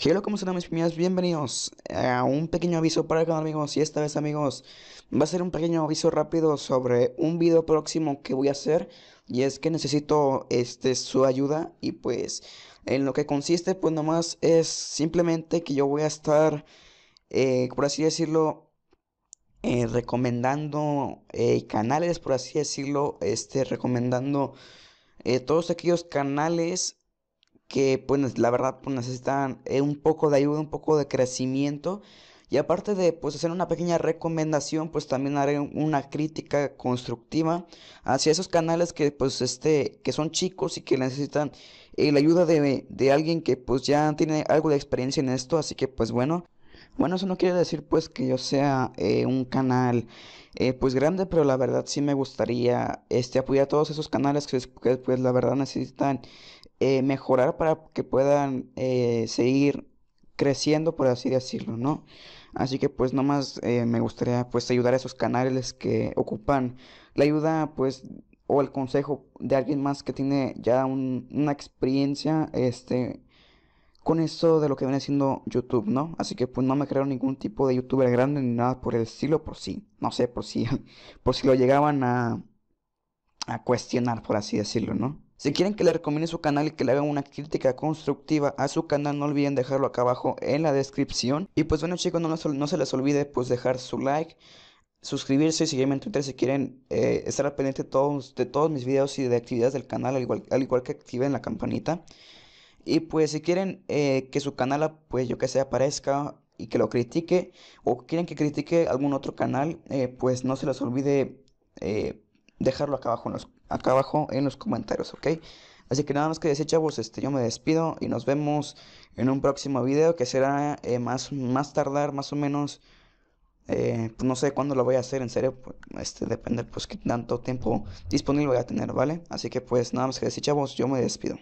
Hello, ¿cómo están mis primeras? Bienvenidos a un pequeño aviso para el canal, amigos. Y esta vez, amigos, va a ser un pequeño aviso rápido sobre un video próximo que voy a hacer. Y es que necesito este, su ayuda. Y pues, en lo que consiste, pues nomás es simplemente que yo voy a estar, eh, por así decirlo, eh, recomendando eh, canales, por así decirlo, este, recomendando todos aquellos canales que pues la verdad pues, necesitan eh, un poco de ayuda, un poco de crecimiento. Y aparte de pues hacer una pequeña recomendación, pues también haré una crítica constructiva hacia esos canales que pues este, que son chicos y que necesitan eh, la ayuda de, alguien que pues ya tiene algo de experiencia en esto. Así que pues bueno, bueno, eso no quiere decir pues que yo sea eh, un canal pues grande, pero la verdad sí me gustaría este, apoyar a todos esos canales que, que pues la verdad necesitan eh, mejorar para que puedan eh, seguir creciendo, por así decirlo, ¿no? Así que pues nomás más eh, me gustaría pues ayudar a esos canales que ocupan la ayuda pues o el consejo de alguien más que tiene ya una experiencia este con esto de lo que viene haciendo YouTube, ¿no? Así que pues no me crearon ningún tipo de youtuber grande ni nada por el estilo, por si, no sé, por si, por si lo llegaban a, a cuestionar, por así decirlo, ¿no? Si quieren que le recomiende su canal y que le hagan una crítica constructiva a su canal, no olviden dejarlo acá abajo en la descripción. Y pues bueno chicos, no, no se les olvide pues dejar su like, suscribirse y seguirme en Twitter si quieren eh, estar al pendiente de todos, mis videos y de actividades del canal, al igual, que activen la campanita. Y pues si quieren eh, que su canal, pues yo que sé, aparezca y que lo critique, o quieren que critique algún otro canal, eh, pues no se les olvide dejarlo acá abajo en los, acá abajo en los comentarios, ¿ok? Así que nada más que decir chavos, este, yo me despido y nos vemos en un próximo video que será eh, más, más tardar, más o menos, eh, pues no sé cuándo lo voy a hacer, en serio, pues, este, depende pues qué tanto tiempo disponible voy a tener, ¿vale? Así que pues nada más que decir chavos, yo me despido.